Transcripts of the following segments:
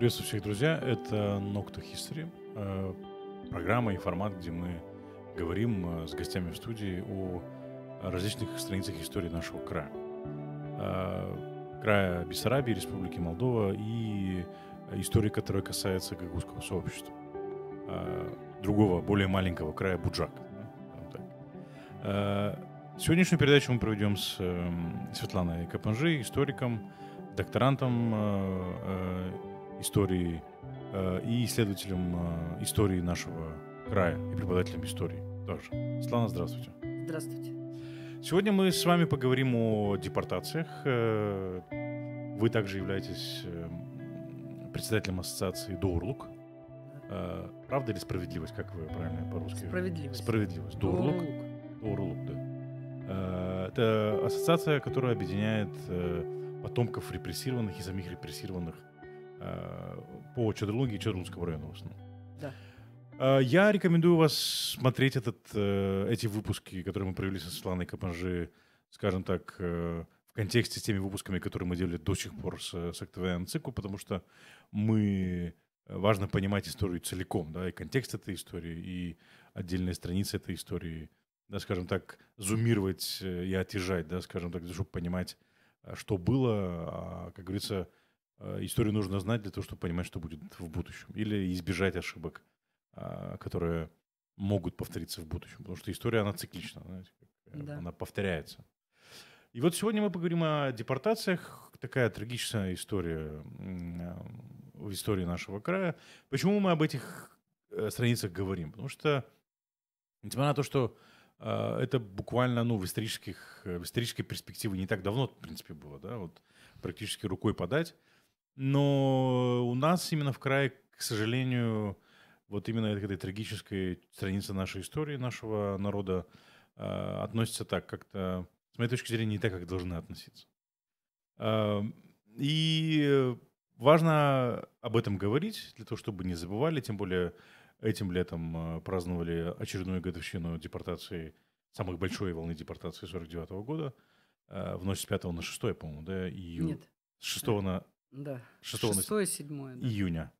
Приветствую всех, друзья. Это Nocta History. Э, программа и формат, где мы говорим э, с гостями в студии о различных страницах истории нашего края. Э, края Бессарабии, Республики Молдова и истории, которая касается гагузского сообщества. Другого, более маленького края Буджак. Сегодняшнюю передачу мы проведем с эм, Светланой Капанжи, историком, докторантом истории э, и исследователем э, истории нашего края и преподавателем истории тоже. Слава, здравствуйте. Здравствуйте. Сегодня мы с вами поговорим о депортациях. Э, вы также являетесь э, председателем ассоциации Дорлук. Э, правда или справедливость, как вы правильно по-русски? Справедливость. Справедливость. Дорлук, Доурлук, да. Это ассоциация, которая объединяет потомков репрессированных и самих репрессированных Э, по Чадрологии Чадрунского района в основном. Да. Э, я рекомендую вас смотреть этот, э, эти выпуски, которые мы провели со Светланой Капанжи, скажем так, в контексте с теми выпусками, которые мы делали до сих пор с, с Актовианом Цику, потому что мы важно понимать историю целиком, да, и контекст этой истории, и отдельные страницы этой истории, да, скажем так, зумировать и отъезжать, да, скажем так, чтобы понимать, что было, а, как говорится, Э, историю нужно знать для того, чтобы понимать, что будет в будущем. Или избежать ошибок, а, которые могут повториться в будущем. Потому что история, она циклична, знаете, э, да. она повторяется. И вот сегодня мы поговорим о депортациях. Такая трагичная история в истории нашего края. Почему мы об этих э, страницах говорим? Потому что, несмотря на то, что это буквально ну, в, исторических, в исторической перспективе не так давно, в принципе, было, да, вот практически рукой подать. Но у нас именно в крае, к сожалению, вот именно этой трагической странице нашей истории, нашего народа, э, относится так как-то, с моей точки зрения, не так, как должны относиться. Э, и важно об этом говорить, для того, чтобы не забывали, тем более этим летом а, праздновали очередную годовщину депортации, самой большой волны депортации 49 -го года, в ночь с 5 на 6, по-моему, да? Июля. Нет. С 6 а. на... Да. 6, 6 7 да. июня.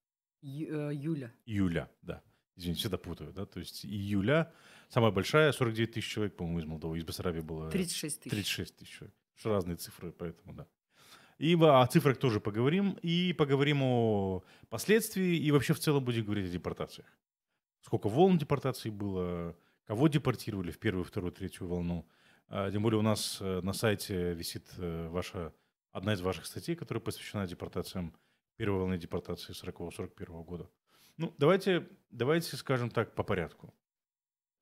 Ю, э, июля. Июля, да. Извините, всегда путаю, да? То есть июля самая большая, 49 тысяч человек, по-моему, из Молдовы, из Бессарабии было. 36 тысяч. 36 тысяч человек. Разные цифры, поэтому, да. И о цифрах тоже поговорим. И поговорим о последствиях И вообще в целом будем говорить о депортациях. Сколько волн депортации было, кого депортировали в первую, вторую, третью волну. А, тем более у нас э, на сайте висит э, ваша одна из ваших статей, которая посвящена депортациям, первой волны депортации 40-41 года. Ну, давайте, давайте, скажем так, по порядку.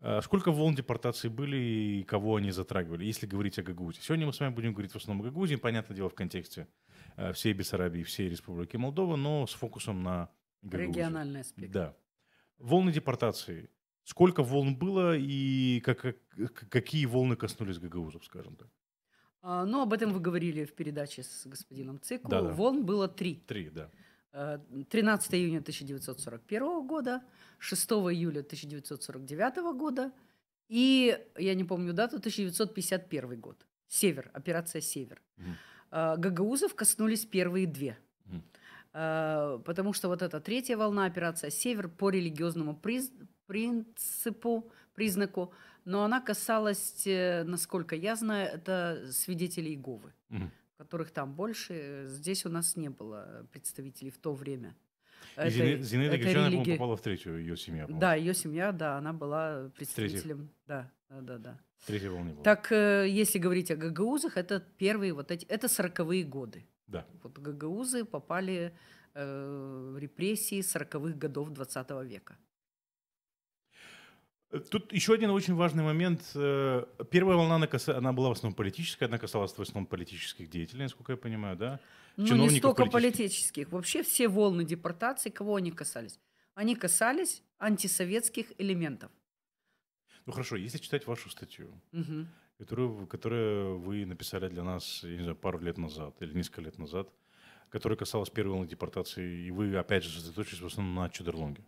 А сколько волн депортации были и кого они затрагивали, если говорить о Гагузе? Сегодня мы с вами будем говорить в основном о Гагузе, понятное дело, в контексте а, всей Бессарабии, всей Республики Молдова, но с фокусом на Гагузе. Региональный аспект. Да. Волны депортации. Сколько волн было и как, как, какие волны коснулись гагаузов, скажем так? А, ну, об этом вы говорили в передаче с господином Цику. Да, да. Волн было три. Три, да. 13 э, июня 1941 года, 6 июля 1949 года и, я не помню дату, 1951 год. Север, операция «Север». Mm. Гагаузов коснулись первые две. Mm. Потому что вот эта третья волна, операция «Север», по религиозному приз, принципу, признаку – но она касалась, э, насколько я знаю, это свидетелей Иеговы, mm. которых там больше. Здесь у нас не было представителей в то время. И это, Зинаида, Зинаида это Гречана, религи... попала в третью, ее семья. По-моему. Да, ее семья, да, она была представителем. Да, да, да, да. Третьей волны была. Так, э, если говорить о гагаузах, это первые вот эти, это сороковые годы. Да. Вот гагаузы попали э, в репрессии сороковых годов 20 века. Тут еще один очень важный момент. Э, первая волна, она, была в основном политическая, она касалась в основном политических деятелей, насколько я понимаю, да? Ну, Чиновников не столько политических. политических. Вообще все волны депортации, кого они касались? Они касались антисоветских элементов. Ну хорошо, если читать вашу статью, угу. которую, которую вы написали для нас, я не знаю, пару лет назад или несколько лет назад, которая касалась первой волны депортации, и вы опять же сосредоточились в основном на Чудерлонге.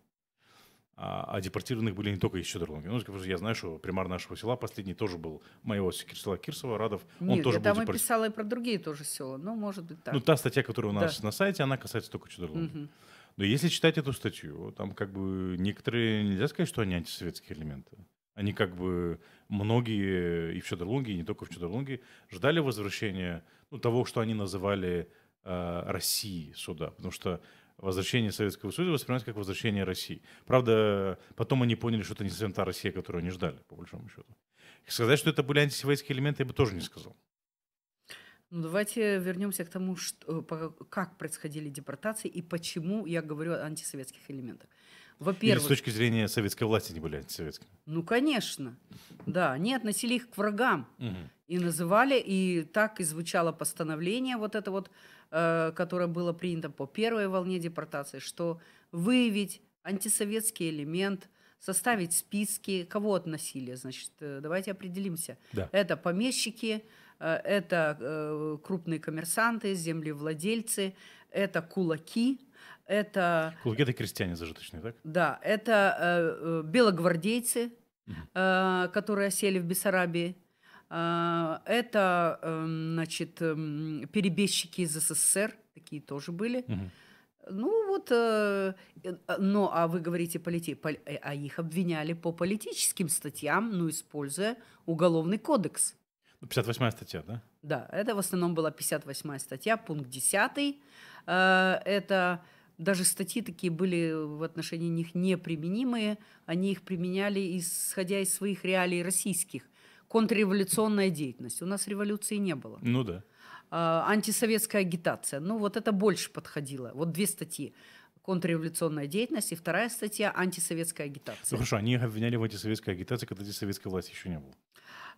А, а депортированных были не только из Чудерлунги. Ну, я знаю, что примар нашего села последний тоже был, моего села Кирсова, Радов, Нет, он тоже я был там писала и про другие тоже села, Ну, может быть так. Ну, та статья, которая у нас да. на сайте, она касается только Чудерлунги. Угу. Но если читать эту статью, там как бы некоторые, нельзя сказать, что они антисоветские элементы. Они как бы многие и в Чудерлунге, и не только в Чудерлунге ждали возвращения ну, того, что они называли э, России сюда. Потому что возвращение Советского Союза воспринимать как возвращение России. Правда, потом они поняли, что это не совсем та Россия, которую они ждали, по большому счету. Сказать, что это были антисоветские элементы, я бы тоже не сказал. Ну, давайте вернемся к тому, что, как происходили депортации и почему я говорю о антисоветских элементах. Во-первых. Или с точки зрения советской власти не были антисоветскими. Ну, конечно. Да, они относили их к врагам. И называли, и так и звучало постановление вот это вот, э, которое было принято по первой волне депортации, что выявить антисоветский элемент, составить списки, кого относили. Значит, э, давайте определимся. Да. Это помещики, э, это крупные коммерсанты, землевладельцы, это кулаки – это... Кулаки — это крестьяне зажиточные, так? Да, это э, э белогвардейцы, э, которые осели в Бессарабии. Э, это, э, значит, э, перебежчики из СССР, такие тоже были. Ну вот, э, ну а вы говорите, полити... Э, а их обвиняли по политическим статьям, ну используя уголовный кодекс. 58 ну, статья, да? Да, это в основном была 58 статья, пункт 10. Э, это даже статьи такие были в отношении них неприменимые, они их применяли, исходя из своих реалий российских. Контрреволюционная деятельность. У нас революции не было. Ну да. А, антисоветская агитация. Ну вот это больше подходило. Вот две статьи контрреволюционная деятельность, и вторая статья – антисоветская агитация. Ну хорошо, они обвиняли в антисоветской агитации, когда здесь советской власти еще не было.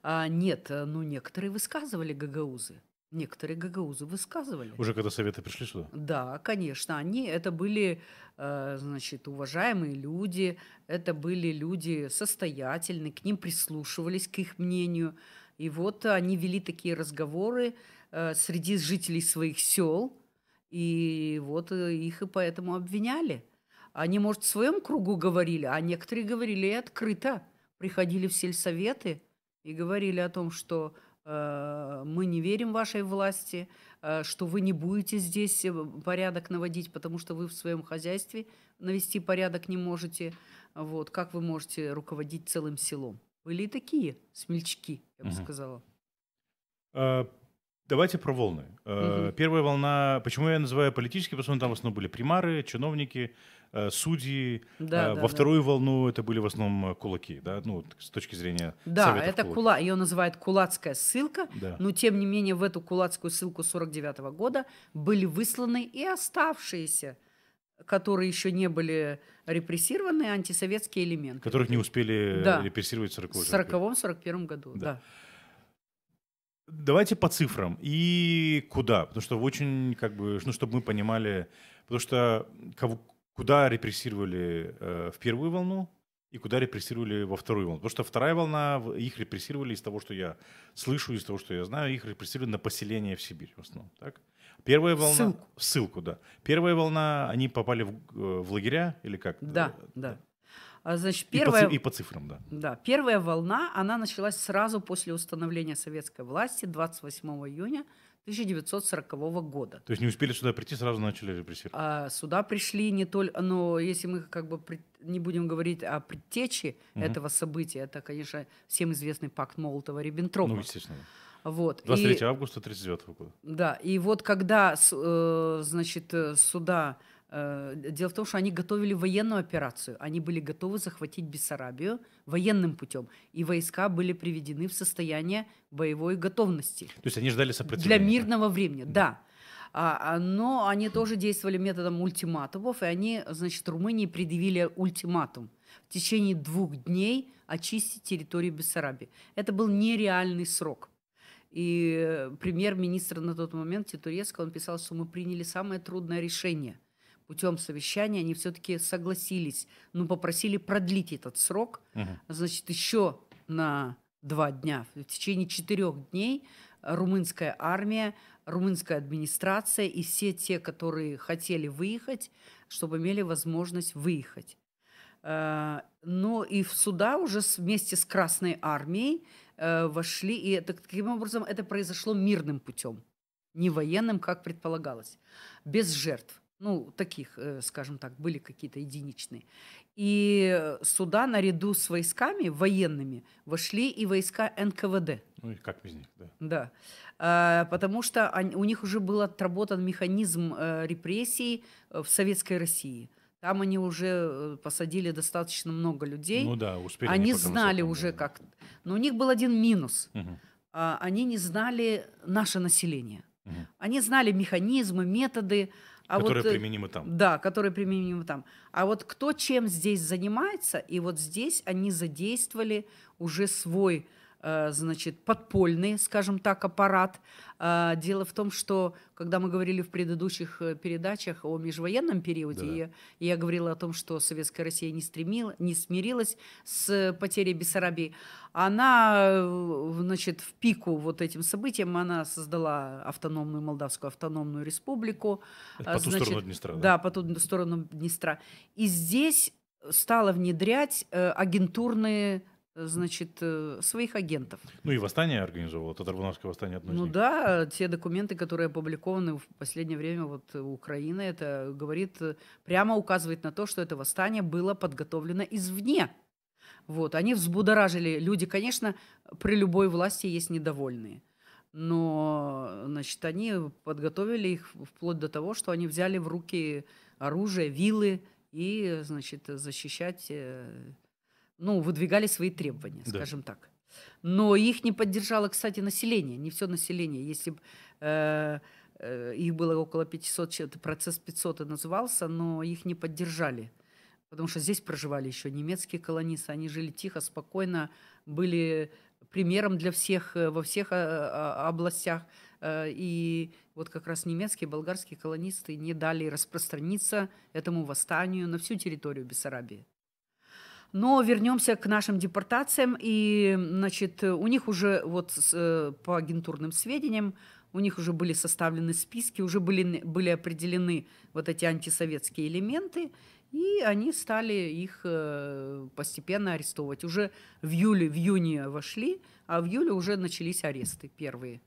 А, нет, ну некоторые высказывали гагаузы. Некоторые ггузы высказывали. Уже когда советы пришли сюда? Да, конечно. Они, это были, э, значит, уважаемые люди, это были люди состоятельные, к ним прислушивались, к их мнению. И вот они вели такие разговоры э, среди жителей своих сел, и вот э, их и поэтому обвиняли. Они, может, в своем кругу говорили, а некоторые говорили и открыто. Приходили в сельсоветы и говорили о том, что Э, мы не верим вашей власти, э, что вы не будете здесь э, порядок наводить, потому что вы в своем хозяйстве навести порядок не можете. Вот, как вы можете руководить целым селом? Были такие смельчаки, я бы угу. сказала. давайте про волны. Угу. Первая волна, почему я называю политические, потому что там в основном были примары, чиновники, Э, судьи. Да, а, да, во да. вторую волну это были в основном э, кулаки, да, ну, с точки зрения Да, это Кула... Ее называют кулацкая ссылка, да. но тем не менее в эту кулацкую ссылку 49 -го года были высланы и оставшиеся которые еще не были репрессированы, антисоветские элементы. Которых не успели да. репрессировать в 40-м. 40-41 году, да. да. Давайте по цифрам. И куда? Потому что очень, как бы, ну, чтобы мы понимали, потому что кого, куда репрессировали э, в первую волну и куда репрессировали во вторую волну. Потому что вторая волна, их репрессировали из того, что я слышу, из того, что я знаю, их репрессировали на поселение в Сибирь в основном. Так? Первая волна... Ссылку. ссылку, да. Первая волна, они попали в, э, в лагеря или как? Да, э, да. да. А, значит, первая... И, по, и по цифрам, да. Да, первая волна, она началась сразу после установления советской власти 28 июня 1940 года. То есть не успели сюда прийти, сразу начали репрессировать? А, сюда пришли не только... Но если мы как бы не будем говорить о предтече угу. этого события, это, конечно, всем известный пакт Молотова-Риббентропа. Ну, естественно. Вот. 23 и, августа 1939 года. Да, и вот когда, э, значит, э, суда Э, дело в том, что они готовили военную операцию. Они были готовы захватить Бессарабию военным путем. И войска были приведены в состояние боевой готовности. То есть они ждали сопротивления? Для мирного времени, да. да. А, но они тоже действовали методом ультиматумов. И они, значит, Румынии предъявили ультиматум. В течение двух дней очистить территорию Бессарабии. Это был нереальный срок. И э, премьер-министр на тот момент Титурецко, он писал, что мы приняли самое трудное решение – путем совещания они все-таки согласились, но ну, попросили продлить этот срок, угу. значит, еще на два дня. В течение четырех дней э, румынская армия, румынская администрация и все те, которые хотели выехать, чтобы имели возможность выехать. Э, но ну, и в суда уже вместе с Красной армией э, вошли, и это, таким образом это произошло мирным путем, не военным, как предполагалось, без жертв. Ну, таких, э, скажем так, были какие-то единичные. И сюда наряду с войсками военными вошли и войска НКВД. Ну и как без них, да. Да. А, потому что у них уже был отработан механизм э, репрессий э, в Советской России. Там они уже посадили достаточно много людей. Ну да, успели. Они знали уже как. Но у них был один минус. Угу. Они не знали наше население. Угу. Они знали механизмы, методы. А которые вот, э, применимы там. Да, которые применимы там. А вот кто чем здесь занимается, и вот здесь они задействовали уже свой Э, значит, подпольный, скажем так, аппарат. Э, дело в том, что когда мы говорили в предыдущих э, передачах о межвоенном периоде, да. я, я говорила о том, что Советская Россия не, стремила, не смирилась с потерей Бессарабии. Она, значит, в пику вот этим событиям она создала автономную Молдавскую автономную республику. Это по ту значит, сторону Днестра. Да? да, по ту сторону Днестра. И здесь стала внедрять агентурные значит, э, своих агентов. Ну и восстание организовало, Татарбунарское восстание одно Ну них. да, те документы, которые опубликованы в последнее время вот э, Украины, это говорит, э, прямо указывает на то, что это восстание было подготовлено извне. Вот, они взбудоражили. Люди, конечно, при любой власти есть недовольные. Но, значит, они подготовили их вплоть до того, что они взяли в руки оружие, вилы и, значит, защищать ну, выдвигали свои требования, скажем да. так. Но их не поддержало, кстати, население, не все население. Если бы э, э, их было около 500, процесс 500 и назывался, но их не поддержали. Потому что здесь проживали еще немецкие колонисты, они жили тихо, спокойно, были примером для всех э, во всех э, областях. Э, и вот как раз немецкие, болгарские колонисты не дали распространиться этому восстанию на всю территорию Бессарабии. Но вернемся к нашим депортациям. И, значит, у них уже вот э, по агентурным сведениям у них уже были составлены списки, уже были, были определены вот эти антисоветские элементы, и они стали их э, постепенно арестовывать. Уже в июле, в июне вошли, а в июле уже начались аресты первые.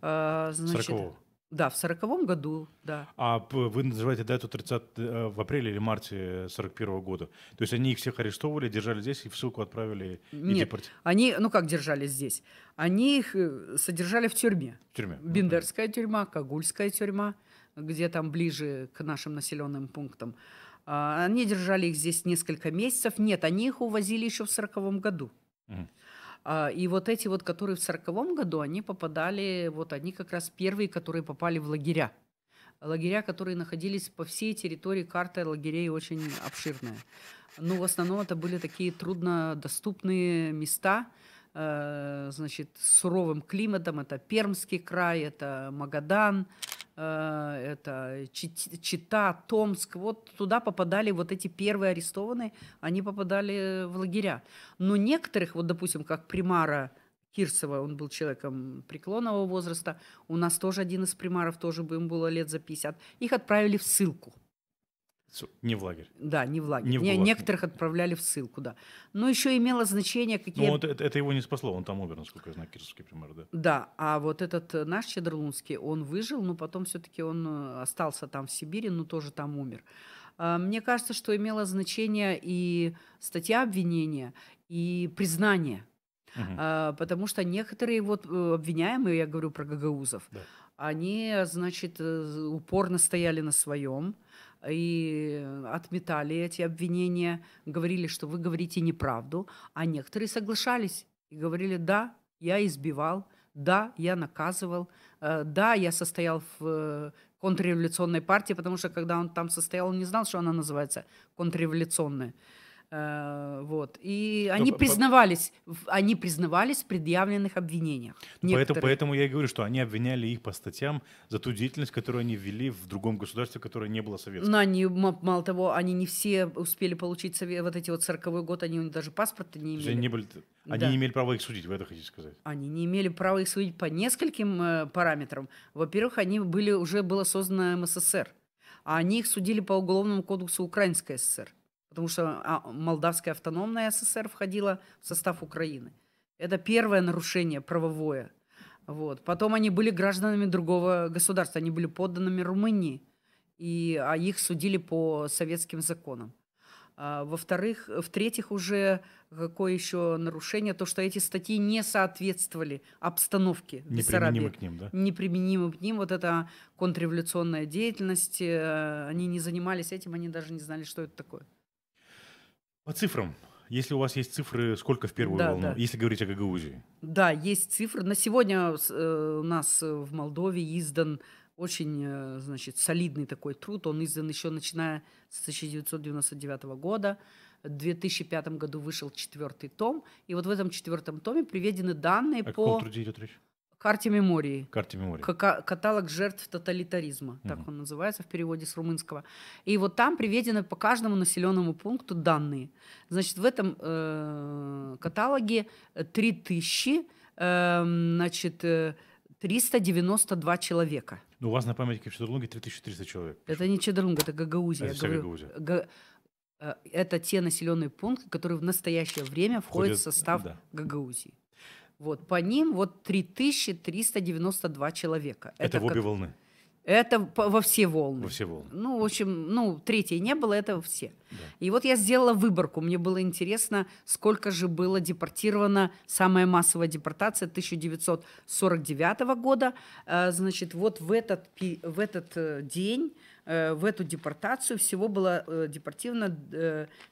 А, значит, 40-го. Да, в сороковом году, да. А вы называете дату 30 э, в апреле или марте 41 года. То есть они их всех арестовывали, держали здесь и в ссылку отправили Нет, депорти... они, ну как держали здесь? Они их э, содержали в тюрьме. В тюрьме. Ну, Бендерская mm тюрьма, Кагульская тюрьма, где там ближе к нашим населенным пунктам. А, они держали их здесь несколько месяцев. Нет, они их увозили еще в сороковом году. mm а, и вот эти вот, которые в сороковом году, они попадали, вот они как раз первые, которые попали в лагеря. Лагеря, которые находились по всей территории, карта лагерей очень обширная. Но ну, в основном это были такие труднодоступные места, э, значит, с суровым климатом. Это Пермский край, это Магадан, Э, это Чита, Томск, вот туда попадали вот эти первые арестованные, они попадали в лагеря. Но некоторых, вот допустим, как примара Кирсова, он был человеком преклонного возраста, у нас тоже один из примаров, тоже бы им было лет за 50, их отправили в ссылку – не в лагерь. Да, не в лагерь. Не в не, некоторых отправляли в ссылку, да. Но еще имело значение, какие... Ну, вот это, это его не спасло, он там умер, насколько я знаю, Кировский пример, да. Да, а вот этот э, наш Щедрлунский, он выжил, но потом все-таки он э, остался там в Сибири, но тоже там умер. А, мне кажется, что имело значение и статья обвинения, и признание. Угу. Потому что некоторые вот э, обвиняемые, я говорю про гагаузов, да. они, значит, упорно стояли на своем, и э, отметали эти обвинения, говорили, что вы говорите неправду, а некоторые соглашались и говорили, да, я избивал, да, я наказывал, э, да, я состоял в э, контрреволюционной партии, потому что когда он там состоял, он не знал, что она называется контрреволюционная. Э, вот. И ну, они Но, признавались, по... они признавались в предъявленных обвинениях. Ну, Некоторые... Поэтому, поэтому я и говорю, что они обвиняли их по статьям за ту деятельность, которую они ввели в другом государстве, которое не было советским. Но они, мало того, они не все успели получить совет, вот эти вот 40-й год, они даже паспорта не имели. Они, не были, они да. не имели права их судить, вы это хотите сказать? Они не имели права их судить по нескольким э, параметрам. Во-первых, они были, уже было создано МССР, а они их судили по Уголовному кодексу Украинской ССР потому что а, Молдавская автономная ССР входила в состав Украины. Это первое нарушение правовое. Вот. Потом они были гражданами другого государства, они были подданными Румынии, и, а их судили по советским законам. А, во-вторых, в-третьих, уже какое еще нарушение, то, что эти статьи не соответствовали обстановке в Бессарабии. к ним, да? Неприменимы к ним. Вот это контрреволюционная деятельность, э, они не занимались этим, они даже не знали, что это такое. По цифрам. Если у вас есть цифры, сколько в первую да, волну, да. если говорить о Гагаузии? Да, есть цифры. На сегодня э, у нас э, в Молдове издан очень, э, значит, солидный такой труд. Он издан еще начиная с 1999 года. В 2005 году вышел четвертый том. И вот в этом четвертом томе приведены данные о по... О каком труде идет речь? Карте мемории. Карте мемории. К- каталог жертв тоталитаризма, mm так он называется в переводе с румынского. И вот там приведены по каждому населенному пункту данные. Значит, в этом э- каталоге 3000, э, э- значит, 392 э, человека. Ну, у вас на памятнике в Чедрлунге 3300 человек. Пишу. Это не Чедрлунг, это Гагаузия. Это говорю, Гагаузия. Га... Э, это те населенные пункты, которые в настоящее время входят, входят в состав да. Гагаузии. Вот, по ним вот 3392 человека. Это, это в обе как... волны? Это во все волны. Во все волны. Ну, в общем, ну, третьей не было, это все. Да. И вот я сделала выборку. Мне было интересно, сколько же было депортировано. Самая массовая депортация 1949 года. Э, значит, вот в этот, в этот э, день, э, в эту депортацию всего было депортировано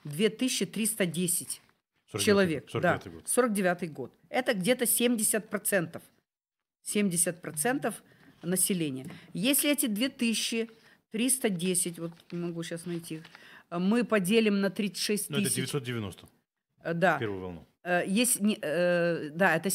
2310 49, человек. 49 да, год. 49 год. Это где-то 70%. 70% населения. Если эти 2310, вот не могу сейчас найти мы поделим на 36 тысяч. Ну, это 990. Э, да. Первую волну. Э, есть, не, э, да, это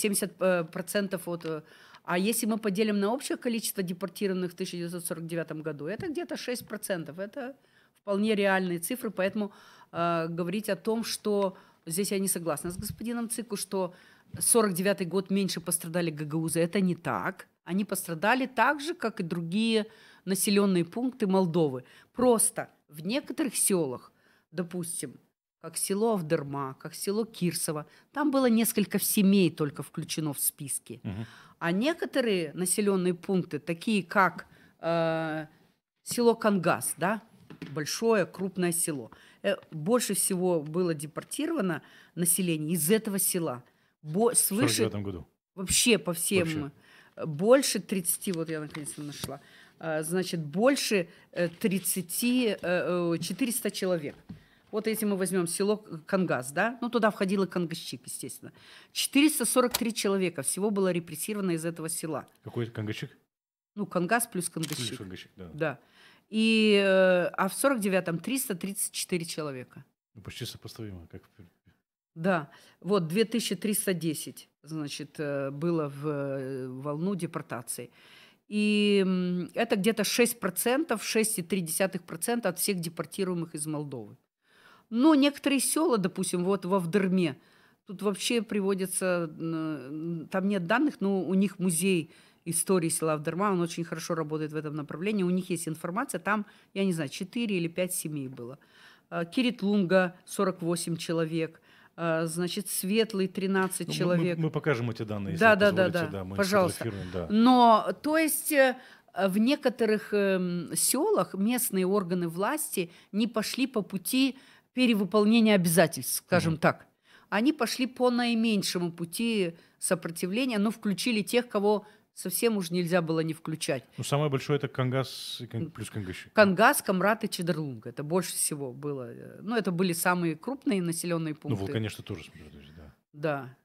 70% от... А если мы поделим на общее количество депортированных в 1949 году, это где-то 6%. Это вполне реальные цифры, поэтому э, говорить о том, что... Здесь я не согласна с господином Цику, что 49 год меньше пострадали гагаузы. Это не так. Они пострадали так же, как и другие населенные пункты Молдовы. Просто в некоторых селах, допустим, как село Авдерма, как село Кирсово, там было несколько семей только включено в списки. Угу. А некоторые населенные пункты, такие как э, село Кангас, да, большое крупное село, э, больше всего было депортировано население из этого села – Бо- свыше... В году. Вообще по всем. Вообще. Больше 30, вот я наконец-то нашла. А, значит, больше 30, э, 400 э, э, человек. Вот если мы возьмем село Кангас, да, ну туда входил и Кангасчик, естественно. 443 человека всего было репрессировано из этого села. Какой Кангасчик? Ну, Кангас плюс Кангасчик. Плюс Кангасчик, да. Да. И, а в 49-м 334 человека. Ну, почти сопоставимо, как да, вот 2310, значит, э, было э, в волну депортаций. И это где-то 6%, 6,3% от всех депортируемых из Молдовы. Но некоторые села, допустим, вот во Вдерме, тут вообще приводится, там нет данных, но у них музей истории села Вдерма, он очень хорошо работает в этом направлении, у них есть информация, там, я не знаю, 4 или 5 семей было. Э, Киритлунга 48 человек, Э, значит, светлый 13 ну, человек. Мы, мы покажем эти данные, если да, да, да, да, да, мы пожалуйста. Да. Но, то есть, э, в некоторых эм, селах местные органы власти не пошли по пути перевыполнения обязательств, скажем угу. так. Они пошли по наименьшему пути сопротивления, но ну, включили тех, кого совсем уж нельзя было не включать. Ну, самое большое это Кангас плюс Кангаши. Кангас, Камрат и Чедерлунг. Это больше всего было. Э, ну, это были самые крупные населенные ну, пункты. Ну, вот, конечно, тоже смотрите, да. Да.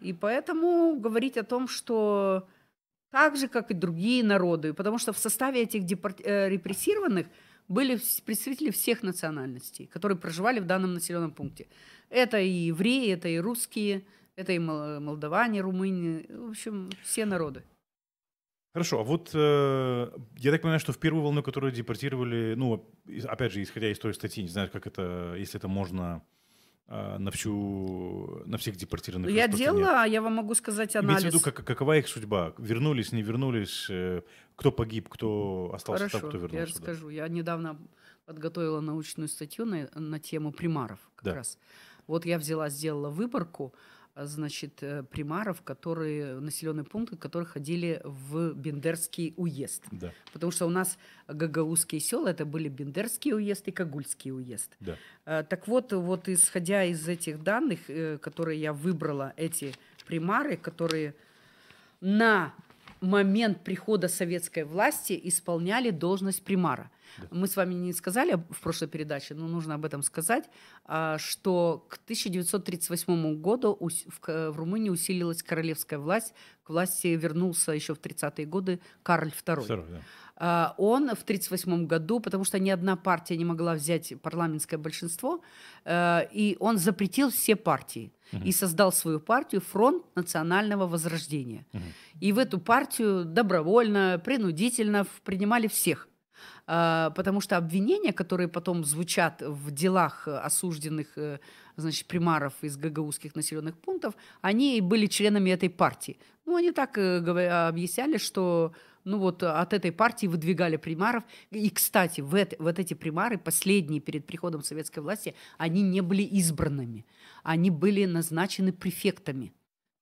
И поэтому говорить о том, что так же, как и другие народы, потому что в составе этих депорт... Э, репрессированных были представители всех национальностей, которые проживали в данном населенном пункте. Это и евреи, это и русские, это и молдаване, румыне, в общем, все народы. Хорошо, а вот э, я так понимаю, что в первую волну, которую депортировали, ну, опять же, исходя из той статьи, не знаю, как это, если это можно э, на, всю, на всех депортированных. Я делала, нет. я вам могу сказать анализ. Имеется в виду, как, какова их судьба? Вернулись, не вернулись? Э, кто погиб, кто остался Хорошо, там, кто вернулся? Хорошо, я расскажу. Да. Я недавно подготовила научную статью на, на тему примаров как да. раз. Вот я взяла, сделала выборку. Э, значит, э, примаров, которые, населенные пункты, которые ходили в Бендерский уезд. Да. Потому что у нас гагаузские села, это были Бендерский уезд и Кагульский уезд. Да. Э, так вот, вот исходя из этих данных, которые я выбрала, эти примары, которые на момент прихода советской власти исполняли должность примара. Да. Мы с вами не сказали в прошлой передаче, но нужно об этом сказать, а, что к 1938 году в Румынии усилилась королевская власть, к власти вернулся еще в 30-е годы Карль II. Второй, да. А, он в тридцать восьмом году, потому что ни одна партия не могла взять парламентское большинство, а, и он запретил все партии угу. и создал свою партию Фронт национального возрождения. Угу. И в эту партию добровольно, принудительно принимали всех а, потому что обвинения, которые потом звучат в делах осужденных э, значит, примаров из гагаузских населенных пунктов, они были членами этой партии. Ну, они так э, объясняли, что ну вот э, от этой партии выдвигали примаров. И, кстати, в это, вот эти примары, последние перед приходом советской власти, они не были избранными. Они были назначены префектами.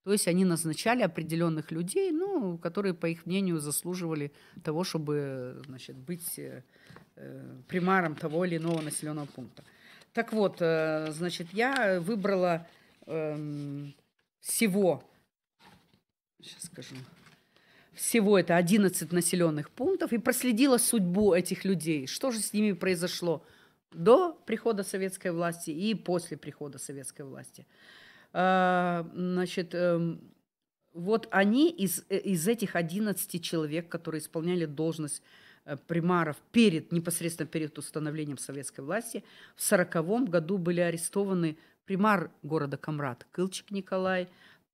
То есть они назначали определенных людей, ну, которые, по их мнению, заслуживали того, чтобы значит, быть э, э примаром того или иного населенного пункта. Так вот, э, значит, я выбрала э, всего, сейчас скажу, всего это 11 населенных пунктов и проследила судьбу этих людей, что же с ними произошло до прихода советской власти и после прихода советской власти. А, значит, эм, вот они из, э, из этих 11 человек, которые исполняли должность э, примаров перед, непосредственно перед установлением советской власти, в 1940 году были арестованы примар города Камрад Кылчик Николай,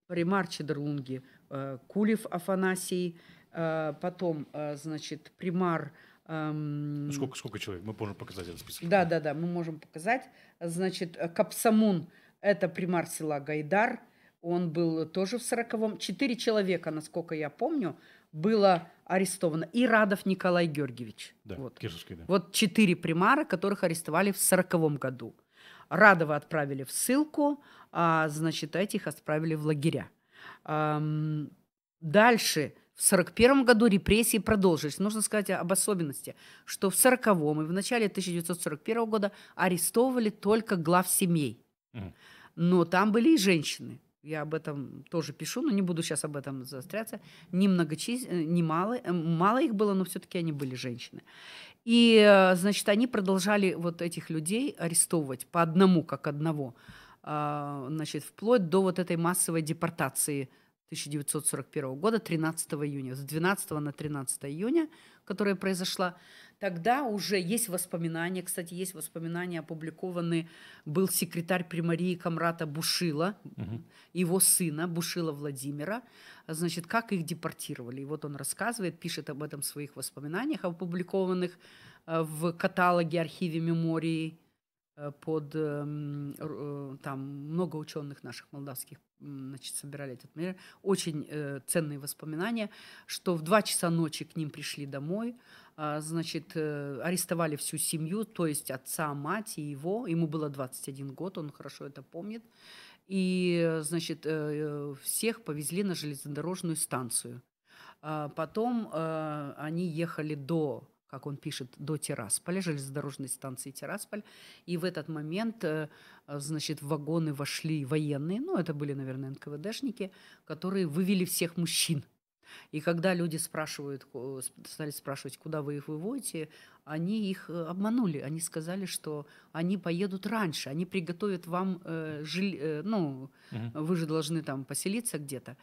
примар Чедерлунги Э, Кулев Афанасий, э, потом, э, значит, примар... Эм, сколько, сколько человек? Мы можем показать этот список. Да, да, да, мы можем показать. Значит, Капсамун – это примар села Гайдар. Он был тоже в сороковом. Четыре человека, насколько я помню, было арестовано. И Радов Николай Георгиевич. Да, вот. Кирсовский, да. Вот четыре примара, которых арестовали в сороковом году. Радова отправили в ссылку, а, значит, этих отправили в лагеря. Дальше в 1941 году репрессии продолжились. Нужно сказать об особенности, что в 1940 и в начале 1941 года арестовывали только глав семей. Но там были и женщины. Я об этом тоже пишу, но не буду сейчас об этом заостряться. Немногочис... Э, немало... Э, мало их было, но все-таки они были женщины. И, э, значит, они продолжали вот этих людей арестовывать по одному, как одного. А, значит, вплоть до вот этой массовой депортации 1941 года, 13 июня, с 12 на 13 июня, которая произошла. Тогда уже есть воспоминания, кстати, есть воспоминания, опубликованы, был секретарь примарии Камрата Бушила, угу. его сына Бушила Владимира, значит, как их депортировали. И вот он рассказывает, пишет об этом в своих воспоминаниях, опубликованных а, в каталоге архиве мемории Э, под эм, э, там много ученых наших молдавских значит, собирали этот материал. Очень э, ценные воспоминания, что в два часа ночи к ним пришли домой, а, значит, арестовали всю семью, то есть отца, мать и его. Ему было 21 год, он хорошо это помнит. И, значит, всех повезли на железнодорожную станцию. А потом они ехали до как он пишет, до Тирасполя, железнодорожной станции Террасполь, И в этот момент, э, значит, в вагоны вошли военные, ну, это были, наверное, НКВДшники, которые вывели всех мужчин. И когда люди спрашивают, стали спрашивать, куда вы их выводите, они их э, обманули. Они сказали, что они поедут раньше, они приготовят вам э, жиль, э, ну, uh вы же должны там поселиться где-то.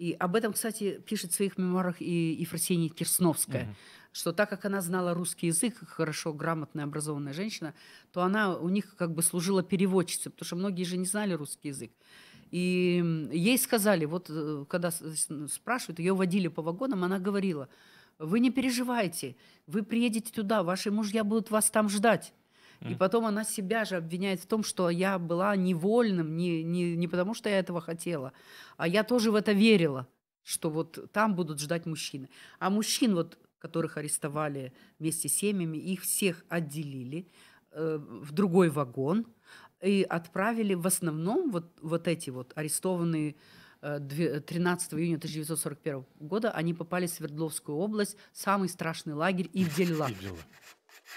И об этом, кстати, пишет в своих мемуарах и Ефросинья Кирсновская. uh что так как она знала русский язык, хорошо, грамотная, образованная женщина, то она у них как бы служила переводчицей, потому что многие же не знали русский язык. И ей сказали, вот э, когда спрашивают, ее водили по вагонам, она говорила, вы не переживайте, вы приедете туда, ваши мужья будут вас там ждать. И потом она себя же обвиняет в том, что я была невольным, не, не, не потому что я этого хотела, а я тоже в это верила, что вот там будут ждать мужчины. А мужчин вот которых арестовали вместе с семьями, их всех отделили э, в другой вагон и отправили в основном вот, вот эти вот арестованные 13 э, июня 1941 года они попали в Свердловскую область, самый страшный лагерь Ивделла.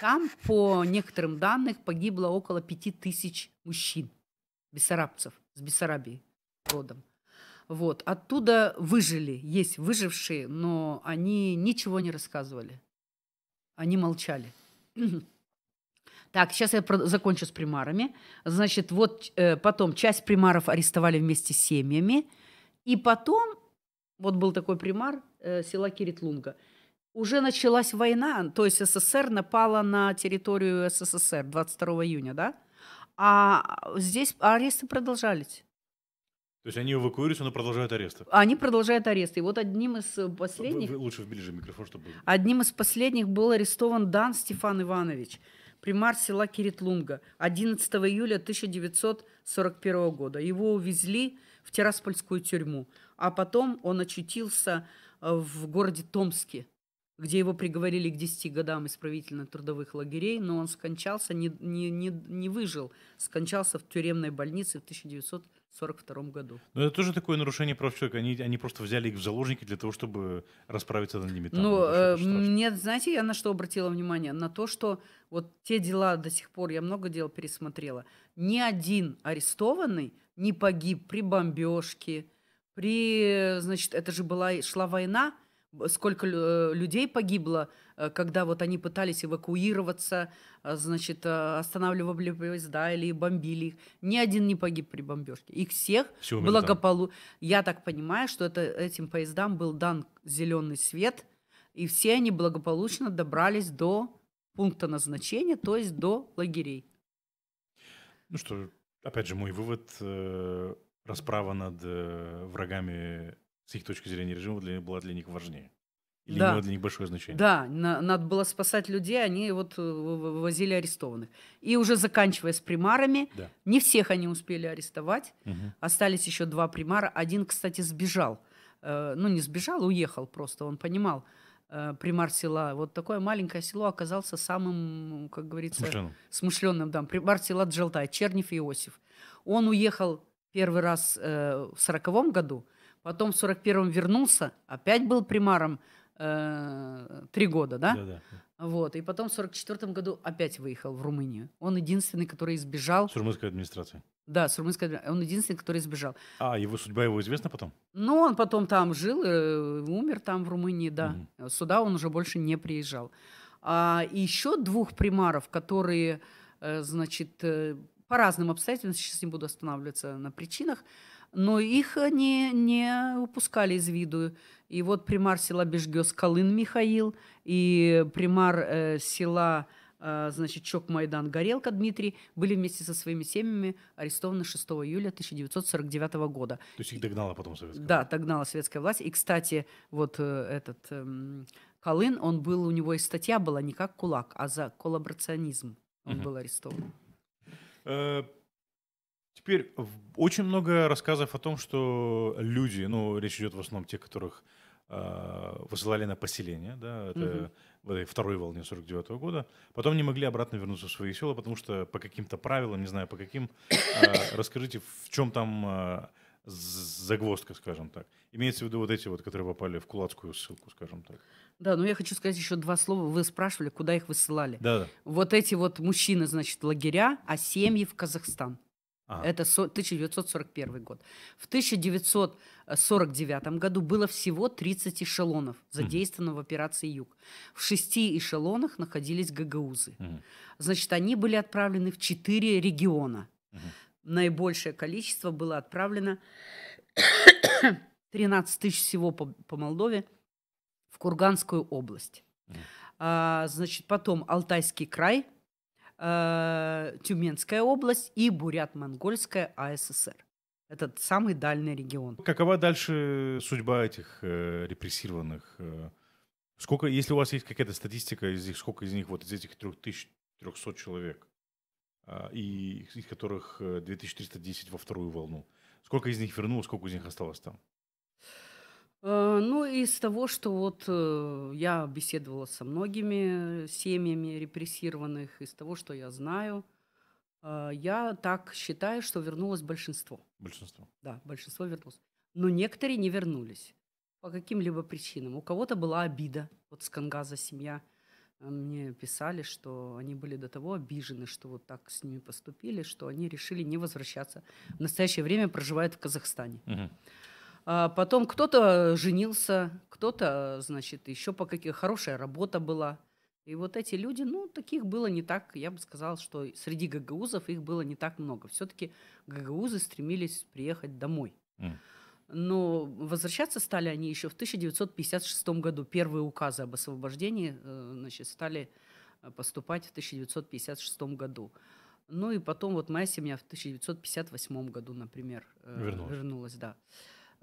Там, по некоторым данным, погибло около пяти тысяч мужчин, бессарабцев, с Бессарабии родом. Вот. Оттуда выжили, есть выжившие, но они ничего не рассказывали. Они молчали. Так, сейчас я закончу с примарами. Значит, вот э, потом часть примаров арестовали вместе с семьями. И потом, вот был такой примар э, села Киритлунга. Уже началась война, то есть СССР напала на территорию СССР 22 июня, да? А, а здесь аресты продолжались. То есть они эвакуируются, но продолжают аресты? Они продолжают аресты. И вот одним из э, последних... Вы, вы лучше ближе микрофон, чтобы... Одним из последних был арестован Дан Стефан Иванович, примар села Киритлунга, 11 июля 1941 года. Его увезли в Тираспольскую тюрьму, а потом он очутился э, в городе Томске, где его приговорили к 10 годам исправительно-трудовых лагерей, но он скончался, не, не, не, не выжил, скончался в тюремной больнице в 1941 1942 году. Но это тоже такое нарушение прав человека. Они, они просто взяли их в заложники для того, чтобы расправиться над ними. Там, ну, э, нет, знаете, я на что обратила внимание? На то, что вот те дела до сих пор, я много дел пересмотрела, ни один арестованный не погиб при бомбежке, при, э, значит, это же была, шла война, сколько э, людей погибло, э, когда вот они пытались эвакуироваться, э, значит, останавливали поезда или бомбили их. Ни один не погиб при бомбежке. Их всех Все благополу... Я так понимаю, что это, этим поездам был дан зеленый свет, и все они благополучно добрались до пункта назначения, то есть до лагерей. Ну что, опять же, мой вывод, расправа над врагами с их точки зрения режима для, была для них важнее. Или да. имела для них большое значение. Да, на, надо было спасать людей, они вот э, возили арестованных. И уже заканчивая с примарами, да. не всех они успели арестовать. Угу. Остались еще два примара. Один, кстати, сбежал. Э, ну, не сбежал, уехал просто. Он понимал, э, примар села. Вот такое маленькое село оказался самым, как говорится, смышленным, смышленным да. Примар села Джалтай, Чернев и Иосиф. Он уехал первый раз э, в сороковом году, потом в 41-м вернулся, опять был примаром э, три года, да? Да, да. Вот, и потом в 44 году опять выехал в Румынию. Он единственный, который избежал... С румынской администрации? Да, с румынской администрации. Он единственный, который избежал. А, его судьба его известна потом? Ну, он потом там жил, э, умер там в Румынии, да. Угу. Сюда он уже больше не приезжал. А еще двух примаров, которые, э, значит, э, по разным обстоятельствам, сейчас не буду останавливаться на причинах, но их они не упускали из виду. И вот примар села Бежгес Колын Михаил и примар э, села э, значит, Чок Майдан Горелка Дмитрий были вместе со своими семьями арестованы 6 июля 1949 года. То есть их догнала потом советская власть? Да, догнала советская власть. И, кстати, вот э, этот э, эм, Колын, он был, у него и статья была не как кулак, а за коллаборационизм он угу. был арестован. Э, Теперь очень много рассказов о том, что люди, ну, речь идет в основном тех, которых э, высылали на поселение, да, это угу. в этой второй волне 49 -го года, потом не могли обратно вернуться в свои села, потому что по каким-то правилам, не знаю, по каким, э, расскажите, в чем там э, загвоздка, скажем так. Имеется в виду вот эти вот, которые попали в кулацкую ссылку, скажем так. Да, но ну, я хочу сказать еще два слова. Вы спрашивали, куда их высылали. Да, да. Вот эти вот мужчины, значит, лагеря, а семьи в Казахстан. А. Это 1941 год. В 1949 году было всего 30 эшелонов, задействовано mm. в операции «Юг». В шести эшелонах находились ГГУзы. Mm. Значит, они были отправлены в четыре региона. Mm. Наибольшее количество было отправлено 13 тысяч всего по, по Молдове в Курганскую область. Mm. А, значит, потом Алтайский край – Э, Тюменская область и Бурят-Монгольская АССР. Это самый дальний регион. Какова дальше судьба этих э, репрессированных? Э? сколько, если у вас есть какая-то статистика из них, сколько из них вот из этих 3300 человек, э, и из которых 2310 э, во вторую волну, сколько из них вернулось, сколько из них осталось там? Э, Ну, из того, что вот э, я беседовала со многими семьями репрессированных, из того, что я знаю, э, я так считаю, что вернулось большинство. Большинство. Да, большинство вернулось. Но некоторые не вернулись по каким-либо причинам. У кого-то была обида. Вот с Кангаза семья э, мне писали, что они были до того обижены, что вот так с ними поступили, что они решили не возвращаться. В настоящее время проживают в Казахстане. Мгм. А потом кто-то э, женился, кто-то, э, значит, еще по каких хорошая работа была. И вот эти люди, ну, таких было не так, я бы сказала, что среди гагаузов их было не так много. Все-таки гагаузы стремились приехать домой. Но возвращаться стали они еще в 1956 году. Первые указы об освобождении э, значит, стали поступать в 1956 году. Ну и потом вот моя семья в 1958 году, например, вернулась. вернулась да.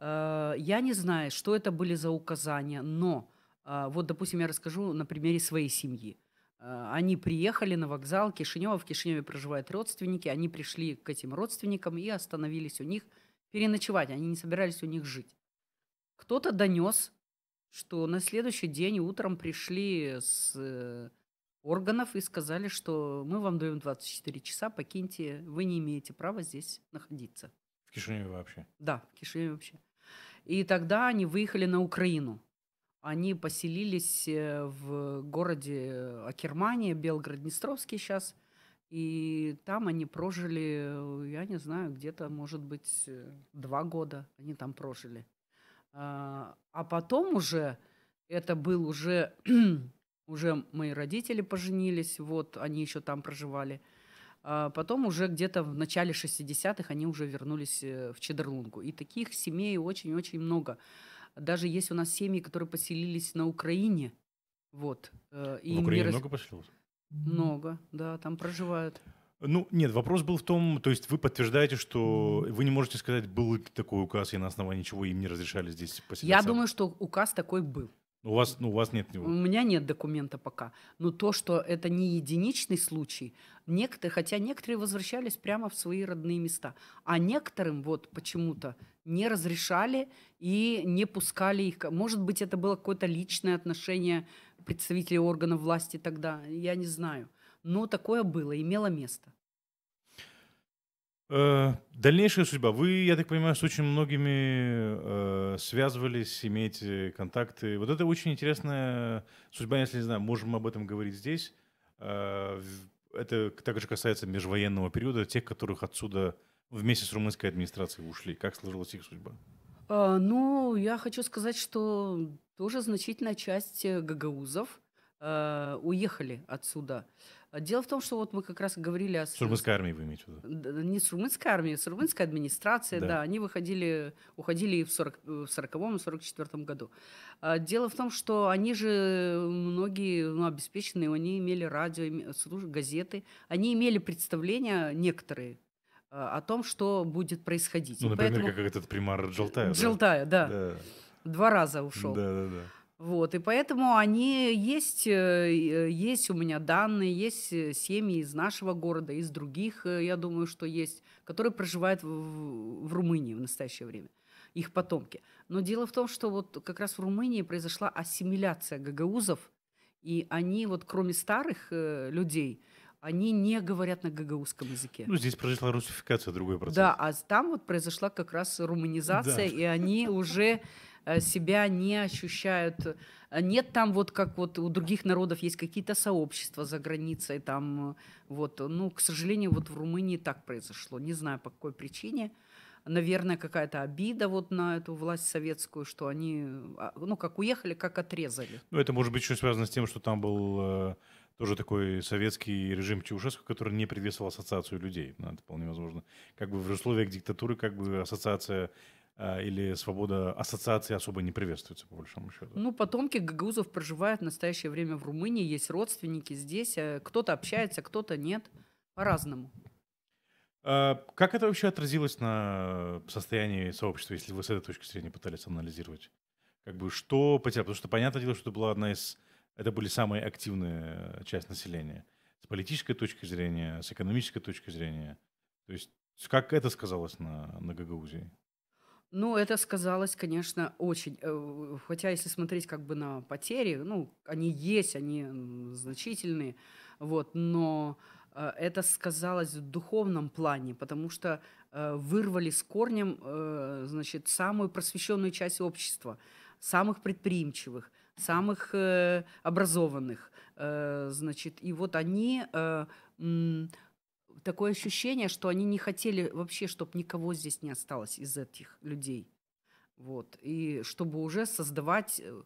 Э, я не знаю, что это были за указания, но э, вот, допустим, я расскажу на примере своей семьи. Э, они приехали на вокзал Кишинева, в Кишиневе проживают родственники, они пришли к этим родственникам и остановились у них переночевать, они не собирались у них жить. Кто-то донес, что на следующий день утром пришли с органов и сказали, что мы вам даем 24 часа, покиньте, вы не имеете права здесь находиться. В Кишиневе вообще? Да, в Кишиневе вообще. И тогда они выехали на Украину. Они поселились э, в городе э, Акермания, Белгород-Днестровский сейчас. И там они прожили, э, я не знаю, где-то, может быть, два года они там прожили. А, а потом уже, это был уже, уже мои родители поженились, вот они еще там проживали. А потом уже где-то в начале 60-х они уже вернулись э, в Чедерлунгу. И таких семей очень-очень много. Даже есть у нас семьи, которые поселились на Украине. Вот. Э, и в Украине мир... много поселилось? Много, да, там проживают. Ну, нет, вопрос был в том, то есть вы подтверждаете, что вы не можете сказать, был ли такой указ, и на основании чего им не разрешали здесь поселиться? Я думаю, что указ такой был. Ну, у вас, ну, у вас нет него? У меня нет документа пока. Но то, что это не единичный случай, Некоторые, хотя некоторые возвращались прямо в свои родные места, а некоторым вот почему-то не разрешали и не пускали их. Может быть, это было какое-то личное отношение представителей органов власти тогда, я не знаю. Но такое было, имело место. Э, дальнейшая судьба. Вы, я так понимаю, с очень многими э, связывались, имеете контакты. Вот это очень интересная судьба, если не знаю, можем об этом говорить здесь. Э, это также касается межвоенного периода, тех, которых отсюда вместе с румынской администрацией ушли. Как сложилась их судьба? А, ну, я хочу сказать, что тоже значительная часть э, гагаузов Э, уехали отсюда. Дело в том, что вот мы как раз говорили о... С румынской армией вы имеете в виду? Не с румынской армией, с румынской администрацией, да. да они выходили, уходили в 40, в 40-м, 44-м году. А дело в том, что они же многие ну, обеспеченные, они имели радио, газеты, они имели представления некоторые, а, о том, что будет происходить. Ну, например, Поэтому... как этот примар Джалтая. Джалтая, да. да. Два раза ушел. Да, да, да. Вот, и поэтому они есть, э, э, есть у меня данные, есть э, семьи из нашего города, из других, я думаю, что есть, которые проживают в, в Румынии в настоящее время, их потомки. Но дело в том, что вот как раз в Румынии произошла ассимиляция гагаузов, и они вот кроме старых людей, они не говорят на гагаузском языке. Ну, здесь произошла русификация, другой процесс. Да, а там вот произошла как раз руманизация, да. и они уже Э, себя не ощущают. Нет там вот как вот у других народов есть какие-то сообщества за границей там э, вот. Ну, к сожалению, вот в Румынии так произошло. Не знаю по какой причине. Наверное, какая-то обида вот на эту власть советскую, что они, а, ну, как уехали, как отрезали. Ну, это может быть еще связано с тем, что там был э, тоже такой советский режим Чаушеску, который не приветствовал ассоциацию людей. Ну, это вполне возможно. Как бы в условиях диктатуры, как бы ассоциация а, или свобода ассоциации особо не приветствуется, по большому счету? Ну, потомки гагаузов проживают в настоящее время в Румынии, есть родственники здесь, э, кто-то общается, кто-то нет, по-разному. А, как это вообще отразилось на состоянии сообщества, если вы с этой точки зрения пытались анализировать? Как бы что потерял, Потому что понятное дело, что это была одна из... Это были самые активные э, часть населения. С политической точки зрения, с экономической точки зрения. То есть как это сказалось на, на Гагаузии? Ну, это сказалось, конечно, очень. Э, хотя, если смотреть как бы на потери, ну, они есть, они значительные, вот, но э, это сказалось в духовном плане, потому что э, вырвали с корнем, значит, самую просвещенную часть общества, самых предприимчивых, самых образованных, значит, и вот они такое ощущение, что они не хотели вообще, чтобы никого здесь не осталось из этих людей. Вот. И чтобы уже создавать э,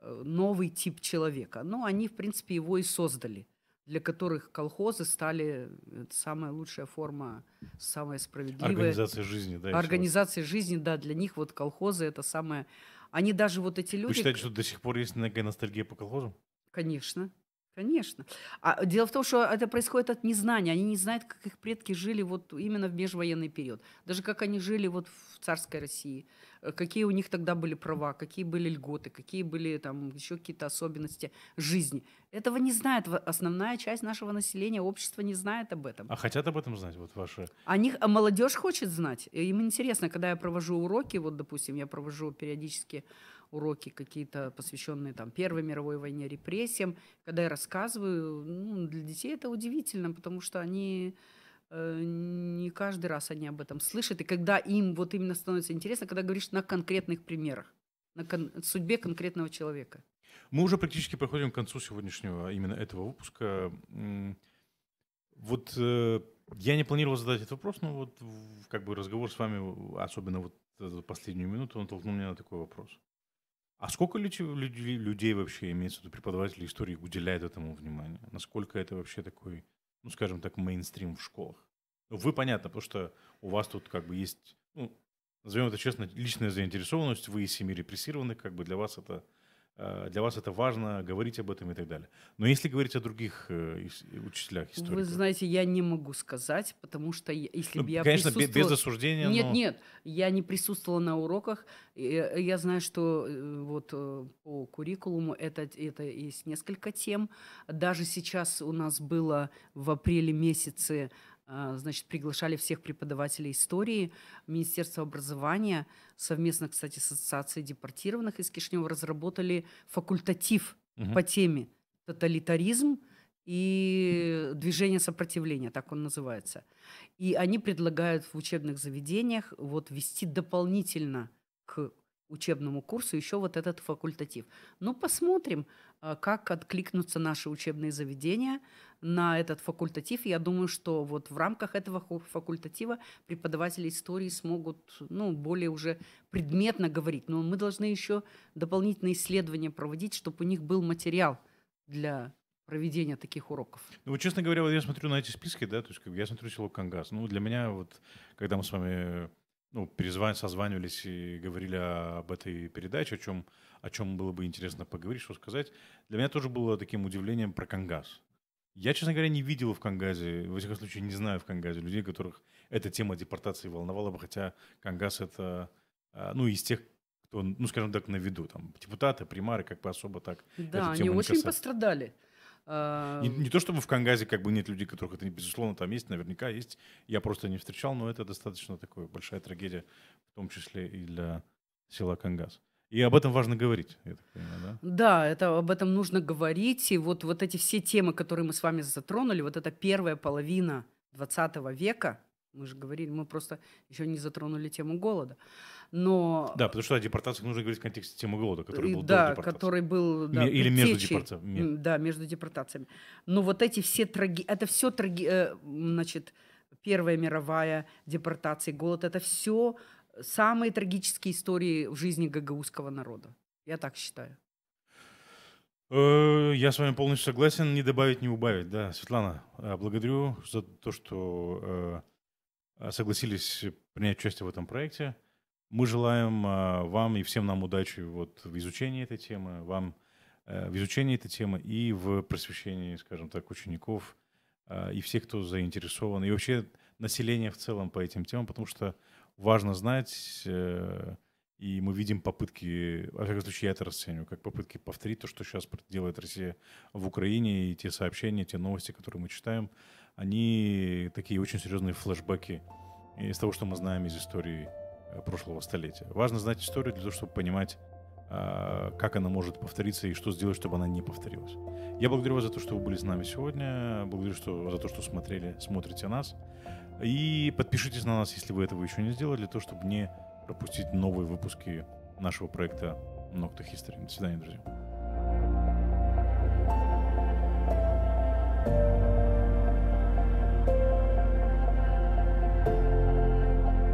э, новый тип человека. Но ну, они, в принципе, его и создали, для которых колхозы стали самая лучшая форма, самая справедливая. Организация жизни, да. Организация жизни, да, для них вот колхозы это самое... Они даже вот эти люди... Вы считаете, что до сих пор есть некая ностальгия по колхозам? Конечно. Конечно. А дело в том, что это происходит от незнания. Они не знают, как их предки жили вот именно в межвоенный период. Даже как они жили вот в царской России. Э, какие у них тогда были права, какие были льготы, какие были там еще какие-то особенности жизни. Этого не знает основная часть нашего населения, общество не знает об этом. А хотят об этом знать вот ваши? Они, а молодежь хочет знать. Им интересно, когда я провожу уроки, вот, допустим, я провожу периодически уроки какие-то, посвященные там Первой мировой войне, репрессиям. Когда я рассказываю, ну, для детей это удивительно, потому что они э, не каждый раз они об этом слышат. И когда им вот именно становится интересно, когда говоришь на конкретных примерах, на кон- судьбе конкретного человека. Мы уже практически проходим к концу сегодняшнего а именно этого выпуска. Вот э, я не планировал задать этот вопрос, но вот как бы разговор с вами, особенно вот последнюю минуту, он толкнул меня на такой вопрос. А сколько людей, людей, вообще, имеется в виду преподаватели истории, уделяет этому внимание? Насколько это вообще такой, ну, скажем так, мейнстрим в школах? Ну, вы, понятно, потому что у вас тут как бы есть, ну, назовем это честно, личная заинтересованность, вы из семьи репрессированных, как бы для вас это Э, для вас это важно, говорить об этом и так далее. Но если говорить о других э, учителях истории. Вы знаете, я не могу сказать, потому что если ну, бы я конечно, присутствовала... без осуждения. Нет, но... нет, я не присутствовала на уроках. Э, я знаю, что вот по куррикулуму это, это есть несколько тем. Даже сейчас у нас было в апреле месяце а, значит, приглашали всех преподавателей истории. Министерство образования совместно, кстати, с Ассоциацией депортированных из Кишинева разработали факультатив угу. по теме «Тоталитаризм и движение сопротивления», так он называется. И они предлагают в учебных заведениях вот вести дополнительно к учебному курсу еще вот этот факультатив. Ну, посмотрим, э, как откликнутся наши учебные заведения на этот факультатив. Я думаю, что вот в рамках этого факультатива преподаватели истории смогут ну, более уже предметно говорить. Но мы должны еще дополнительные исследования проводить, чтобы у них был материал для проведения таких уроков? Ну, вот, честно говоря, вот я смотрю на эти списки, да, то есть как, я смотрю село Кангас. Ну, для меня вот, когда мы с вами ну, перезван, созванивались и говорили об этой передаче, о чем, о чем было бы интересно поговорить, что сказать. Для меня тоже было таким удивлением про Кангаз. Я, честно говоря, не видел в Кангазе, во всяком случае, не знаю в Кангазе людей, которых эта тема депортации волновала бы, хотя Кангаз — это, э, ну, из тех, кто, ну, скажем так, на виду, там, депутаты, примары, как бы особо так. Да, они очень касается. пострадали. Э, не, не то чтобы в Кангазе как бы нет людей, которых это, не безусловно, там есть, наверняка есть. Я просто не встречал, но это достаточно такая большая трагедия, в том числе и для села Кангаз. И об этом важно говорить, я так понимаю, да? Да, это, об этом нужно говорить. И вот, вот эти все темы, которые мы с вами затронули, вот эта первая половина 20 века, мы же говорили, мы просто еще не затронули тему голода но... Да, потому что о депортациях нужно говорить в контексте темы голода, который был да, до который был... Да, Или между депортациями. Да, между депортациями. Но вот эти все траги... Это все траги... Э, значит, Первая мировая, депортации, голод. Это все самые трагические истории в жизни гагаузского народа. Я так считаю. Э, я с вами полностью согласен, не добавить, не убавить. Да, Светлана, э, благодарю за то, что согласились принять участие в этом проекте. Мы желаем а, вам и всем нам удачи вот в изучении этой темы, вам э, в изучении этой темы и в просвещении, скажем так, учеников а, и всех, кто заинтересован, и вообще население в целом по этим темам, потому что важно знать, э, и мы видим попытки, во а, всяком случае, я это расцениваю, как попытки повторить то, что сейчас делает Россия в Украине, и те сообщения, те новости, которые мы читаем, они такие очень серьезные флешбеки из того, что мы знаем из истории Э, прошлого столетия. Важно знать историю для того, чтобы понимать, а, как она может повториться и что сделать, чтобы она не повторилась. Я благодарю вас за то, что вы были с нами сегодня. Благодарю что, за то, что смотрели, смотрите нас. И подпишитесь на нас, если вы этого еще не сделали, для того, чтобы не пропустить новые выпуски нашего проекта Nocta History. До свидания, друзья. thank you